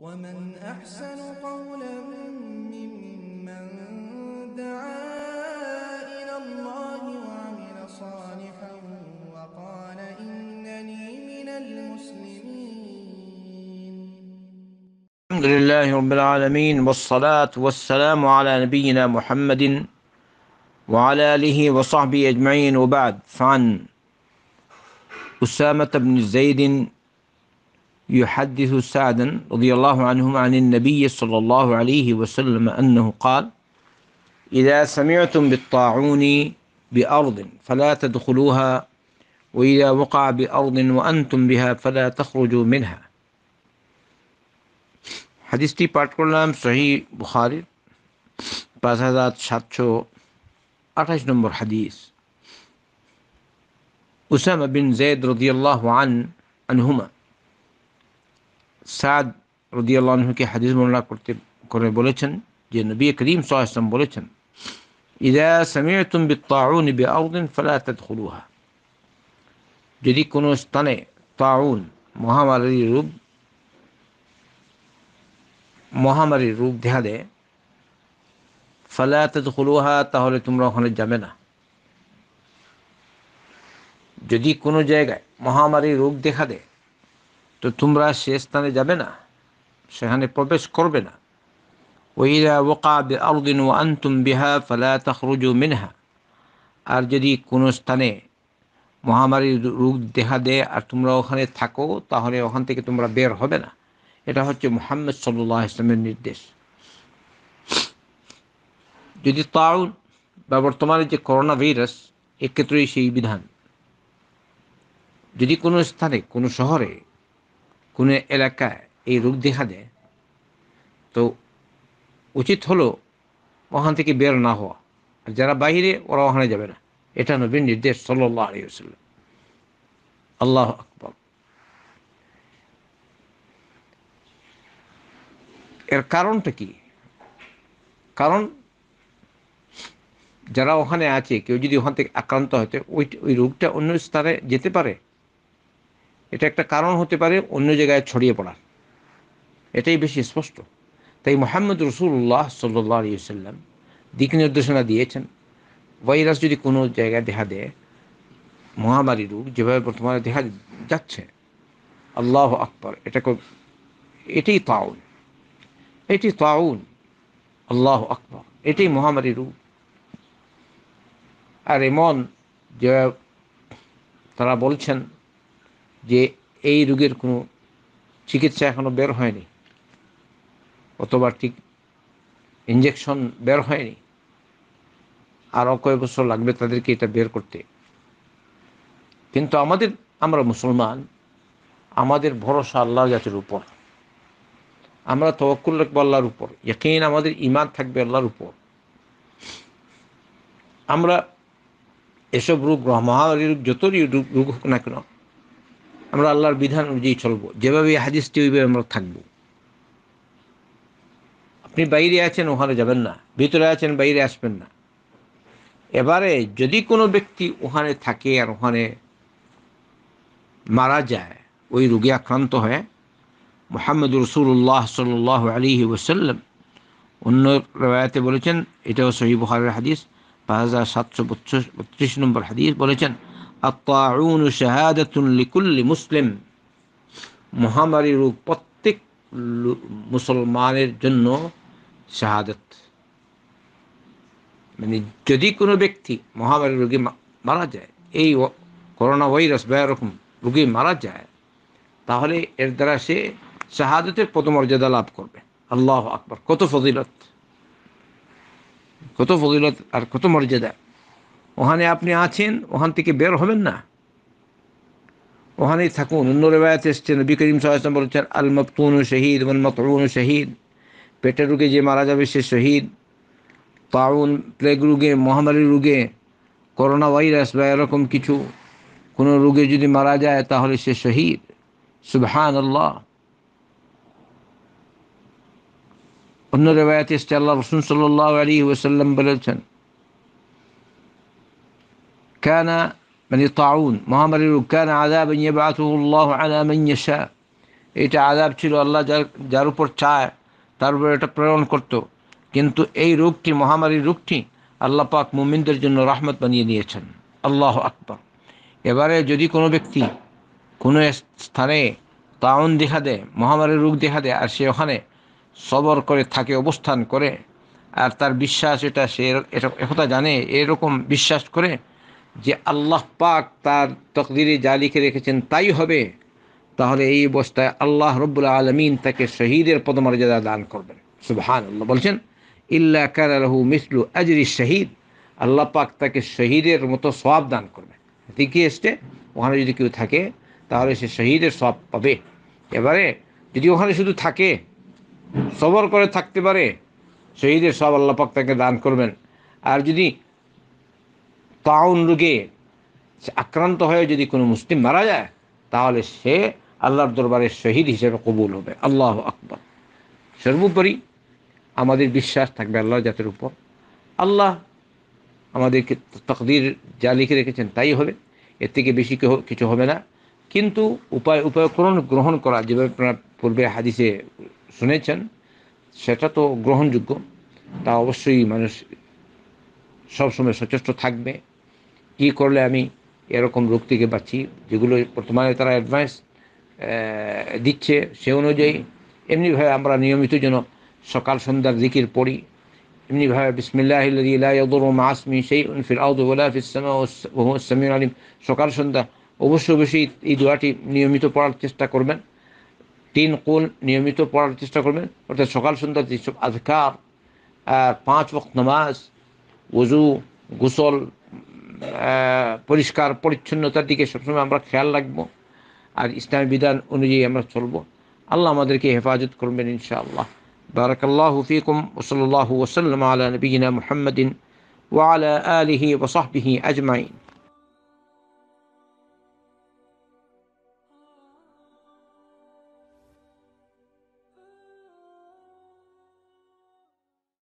ومن أحسن قولا ممن دعا إلى الله وعمل صالحا وقال إنني من المسلمين الحمد لله رب العالمين والصلاة والسلام على نبينا محمد وعلى آله وصحبه أجمعين وبعد فعن أسامة بن زيد يحدث سعدا رضي الله عنهما عن النبي صلى الله عليه وسلم أنه قال إذا سمعتم بالطاعون بأرض فلا تدخلوها وإذا وقع بأرض وأنتم بها فلا تخرجوا منها হাদিসটি পাঠ صحيح بخاري بس هذا হাজার أرش نمبر حديث أسامة بن زيد رضي الله عنه عنهما সাদ রদিয়াল্লাহকে হাদিস বর্ণনা করতে করে বলেছেন যে নবী করিম সাহাশম বলেছেন ইদা সামিয়তুম বিতাউন বিআউদিন ফালা তাদখুলুহা যদি কোনো স্থানে তাউন মহামারীর রূপ মহামারীর রূপ দেখা দেয় ফালা তাদখুলুহা তাহলে তোমরা ওখানে যাবে না যদি কোনো জায়গায় মহামারীর রোগ দেখা দেয় তো তোমরা সে স্থানে যাবে না সেখানে প্রবেশ করবে না ওইরা ওকা আউদিন ও আন্তুম বিহা তখরুজু মিনহা আর যদি কোনো স্থানে মহামারীর রোগ দেখা দেয় আর তোমরা ওখানে থাকো তাহলে ওখান থেকে তোমরা বের হবে না এটা হচ্ছে মোহাম্মদ সাল্লাহ ইসলামের নির্দেশ যদি তাউন বা বর্তমানে যে করোনা ভাইরাস এক্ষেত্রেই সেই বিধান যদি কোনো স্থানে কোনো শহরে কোনো এলাকায় এই রোগ দেখা দেয় তো উচিত হলো ওখান থেকে বের না হওয়া আর যারা বাহিরে ওরা ওখানে যাবে না এটা নবীর নির্দেশ সাল্লাহ আলিয়াল্লাম আল্লাহ আকবর এর কারণটা কি কারণ যারা ওখানে আছে কেউ যদি ওখান থেকে আক্রান্ত হতে ওই ওই রোগটা অন্য স্থানে যেতে পারে এটা একটা কারণ হতে পারে অন্য জায়গায় ছড়িয়ে পড়ার এটাই বেশি স্পষ্ট তাই মোহাম্মদ রসুল্লাহ সাল্লাহ সাল্লাম দিক নির্দেশনা দিয়েছেন ভাইরাস যদি কোনো জায়গায় দেখা দেয় মহামারী রূপ যেভাবে বর্তমানে দেখা যাচ্ছে আল্লাহ আকবর এটাকে এটাই তাউন এটি তাউন আল্লাহ আকবর এটাই মহামারী রূপ আর এমন যে তারা বলছেন যে এই রোগের কোনো চিকিৎসা এখনও বের হয়নি অথবা ঠিক ইঞ্জেকশন বের হয়নি আরও কয়েক বছর লাগবে তাদেরকে এটা বের করতে কিন্তু আমাদের আমরা মুসলমান আমাদের ভরসা আল্লাহ জাতির উপর আমরা তবক্কুল রাখবো আল্লাহর উপর ইয়াকিন আমাদের ইমান থাকবে আল্লাহর উপর আমরা এসব রোগ মহামারী রোগ রূপ রোগ হোক না কেন আমরা আল্লাহর বিধান অনুযায়ী চলবো যেভাবে হাদিসটি ওইভাবে আমরা থাকবো আপনি বাইরে আছেন ওখানে যাবেন না ভিতরে আছেন বাইরে আসবেন না এবারে যদি কোনো ব্যক্তি ওখানে থাকে আর ওখানে মারা যায় ওই রোগে আক্রান্ত হয়ে মোহাম্মদ রসুল্লাহ সাল আলী ওসাল্লাম অন্য রেওয়ায়তে বলেছেন এটাও সহিবহারের হাদিস পাঁচ হাজার সাতশো বত্রিশ নম্বর হাদিস বলেছেন আত্মাউন শাহাদাতুন লিকুল্লি মুসলিম মহামারীর প্রত্যেক মুসলমানের জন্য শাহাদত মানে যদি কোনো ব্যক্তি মহামারী রোগী মারা যায় এই করোনা ভাইরাস বা এরকম রোগী মারা যায় তাহলে এর দ্বারা সে শাহাদতের পদমর্যাদা লাভ করবে আল্লাহ আকবর কত ফজিলত কত ফজিলত আর কত মর্যাদা ওখানে আপনি আছেন ওখান থেকে বের হবেন না ওখানেই থাকুন অন্য রেবায়াত এসছে নবী করিম সাল্লাম বলছেন আল মফতুন শহীদ ওয়াল মতরুন শহীদ পেটের রোগে যে মারা যাবে সে শহীদ তাউন প্লেগ রোগে মহামারী রোগে করোনা ভাইরাস বা এরকম কিছু কোনো রোগে যদি মারা যায় তাহলে সে শহীদ সুবহান আল্লাহ অন্য রেবায়াত এসছে আল্লাহ রসুন সাল্লাহ আলী ওসাল্লাম বলেছেন كان মানে তাউন মহামারীর উকান আজাব ইয়াবাতুল্লাহ আলা মান ইয়াশা এটা আজাব ছিল আল্লাহ যার যার উপর চায় তার উপর এটা প্রেরণ করত কিন্তু এই রোগটি মহামারীর রোগটি আল্লাহ পাক মুমিনদের জন্য রহমত বানিয়ে দিয়েছেন আল্লাহ আকবর এবারে যদি কোনো ব্যক্তি কোনো স্থানে তাউন দেখা দেয় মহামারীর রোগ দেখা দেয় আর সে ওখানে সবর করে থাকে অবস্থান করে আর তার বিশ্বাস এটা সে এটা একথা জানে এরকম বিশ্বাস করে যে আল্লাহ পাক তার তকদিরে যা লিখে রেখেছেন তাই হবে তাহলে এই অবস্থায় আল্লাহ রব্বুল আলমিন তাকে শহীদের পদমর্যাদা দান করবেন সুবহান আল্লাহ বলছেন ইল্লা কারাহু মিসলু আজরি শহীদ আল্লাহ পাক তাকে শহীদের মতো সব দান করবে দিকে এসছে ওখানে যদি কেউ থাকে তাহলে সে শহীদের সব পাবে এবারে যদি ওখানে শুধু থাকে সবর করে থাকতে পারে শহীদের সব আল্লাহ পাক তাকে দান করবেন আর যদি তাউন রোগে আক্রান্ত হয়ে যদি কোনো মুসলিম মারা যায় তাহলে সে আল্লাহর দরবারে শহীদ হিসেবে কবুল হবে আল্লাহ আকবর সর্বোপরি আমাদের বিশ্বাস থাকবে আল্লাহ জাতের উপর আল্লাহ আমাদেরকে তকদির যা লিখে রেখেছেন তাই হবে এর থেকে বেশি কিছু হবে না কিন্তু উপায় উপায়করণ গ্রহণ করা যেভাবে আপনারা পূর্বে হাদিসে শুনেছেন সেটা তো গ্রহণযোগ্য তা অবশ্যই মানুষ সবসময় সচেষ্ট থাকবে কি করলে আমি এরকম রোগ থেকে বাঁচি যেগুলো বর্তমানে তারা অ্যাডভাইস দিচ্ছে সে অনুযায়ী এমনিভাবে আমরা নিয়মিত যেন সকাল সন্ধ্যার দিকের পড়ি এমনিভাবে বিসমিল্লাহমি সেই ফিরাউদ্দিন আলিম সকাল সন্ধ্যা অবশ্যই অবশ্যই এই দোয়াটি নিয়মিত পড়ার চেষ্টা করবেন তিন কোল নিয়মিত পড়ার চেষ্টা করবেন অর্থাৎ সকাল সন্ধ্যার যেসব আধকার আর পাঁচ ওয়াক্ত নামাজ উজু গোসল পরিষ্কার পরিচ্ছন্নতার দিকে সবসময় আমরা খেয়াল রাখবো আর ইসলামী বিধান অনুযায়ী আমরা চলবো আল্লাহ আমাদেরকে হেফাজত করবেন ইনশাআল্লাহ বারাকাল্লাহ ফিকুম ওসল আল্লাহ ওসলাম আলা নবীনা মুহাম্মদিন وعلى آله وصحبه أجمعين